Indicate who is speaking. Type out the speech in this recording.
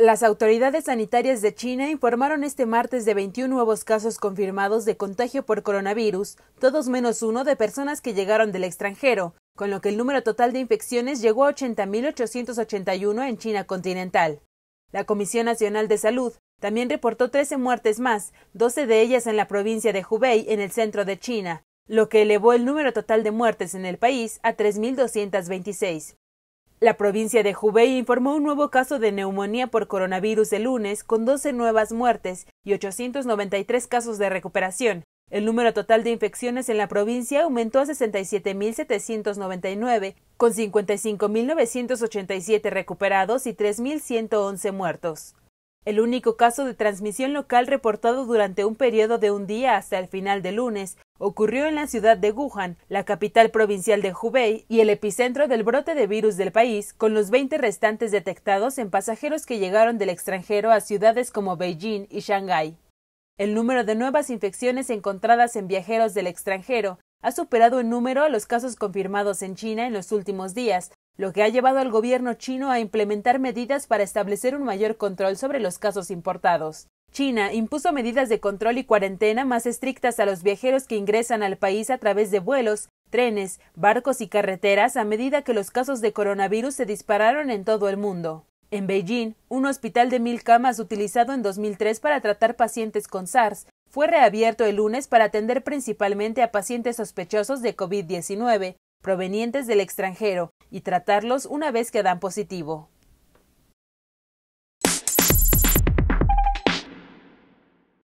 Speaker 1: Las autoridades sanitarias de China informaron este martes de 21 nuevos casos confirmados de contagio por coronavirus, todos menos uno de personas que llegaron del extranjero, con lo que el número total de infecciones llegó a 80.881 en China continental. La Comisión Nacional de Salud también reportó 13 muertes más, 12 de ellas en la provincia de Hubei, en el centro de China, lo que elevó el número total de muertes en el país a 3.226. La provincia de Hubei informó un nuevo caso de neumonía por coronavirus el lunes, con 12 nuevas muertes y 893 casos de recuperación. El número total de infecciones en la provincia aumentó a 67.799, con 55.987 recuperados y 3.111 muertos. El único caso de transmisión local reportado durante un periodo de un día hasta el final de lunes ocurrió en la ciudad de Wuhan, la capital provincial de Hubei y el epicentro del brote de virus del país, con los 20 restantes detectados en pasajeros que llegaron del extranjero a ciudades como Beijing y Shanghái. El número de nuevas infecciones encontradas en viajeros del extranjero ha superado en número a los casos confirmados en China en los últimos días, lo que ha llevado al gobierno chino a implementar medidas para establecer un mayor control sobre los casos importados. China impuso medidas de control y cuarentena más estrictas a los viajeros que ingresan al país a través de vuelos, trenes, barcos y carreteras a medida que los casos de coronavirus se dispararon en todo el mundo. En Beijing, un hospital de mil camas utilizado en 2003 para tratar pacientes con SARS fue reabierto el lunes para atender principalmente a pacientes sospechosos de COVID-19, provenientes del extranjero y tratarlos una vez que dan positivo.